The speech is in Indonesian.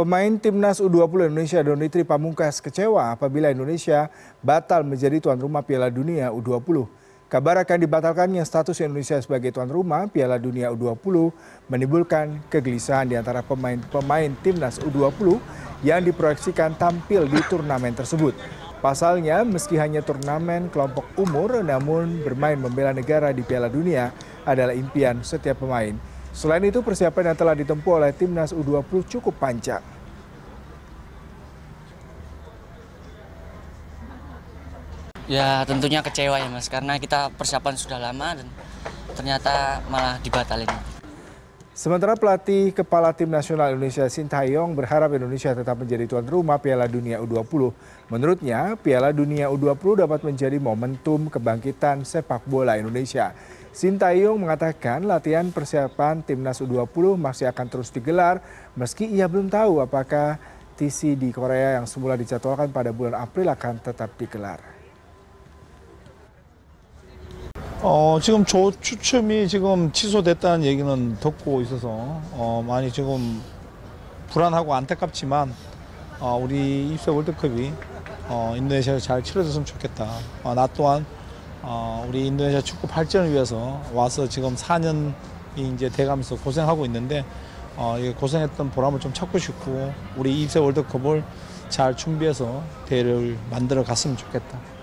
Pemain timnas U20 Indonesia Doni Tri Pamungkas kecewa apabila Indonesia batal menjadi tuan rumah Piala Dunia U20. Kabar akan dibatalkannya status Indonesia sebagai tuan rumah Piala Dunia U20 menimbulkan kegelisahan di antara pemain-pemain timnas U20 yang diproyeksikan tampil di turnamen tersebut. Pasalnya, meski hanya turnamen kelompok umur, namun bermain membela negara di Piala Dunia adalah impian setiap pemain. Selain itu, persiapan yang telah ditempuh oleh timnas U20 cukup panjang. Ya tentunya kecewa ya mas, karena kita persiapan sudah lama dan ternyata malah dibatalin. Sementara pelatih kepala tim nasional Indonesia Sintayong berharap Indonesia tetap menjadi tuan rumah Piala Dunia U20. Menurutnya, Piala Dunia U20 dapat menjadi momentum kebangkitan sepak bola Indonesia. Sintayong mengatakan latihan persiapan timnas U20 masih akan terus digelar meski ia belum tahu apakah TC di Korea yang semula dijadwalkan pada bulan April akan tetap digelar. 어, 지금 조 추첨이 지금 취소됐다는 얘기는 듣고 있어서 어, 많이 지금 불안하고 안타깝지만 어, 우리 입사 월드컵이 어, 인도네시아에서 잘 치러졌으면 좋겠다. 어, 나 또한 어, 우리 인도네시아 축구 발전을 위해서 와서 지금 4년이 이제 돼가면서 고생하고 있는데 어, 이 고생했던 보람을 좀 찾고 싶고 우리 입세 월드컵을 잘 준비해서 대회를 만들어 갔으면 좋겠다.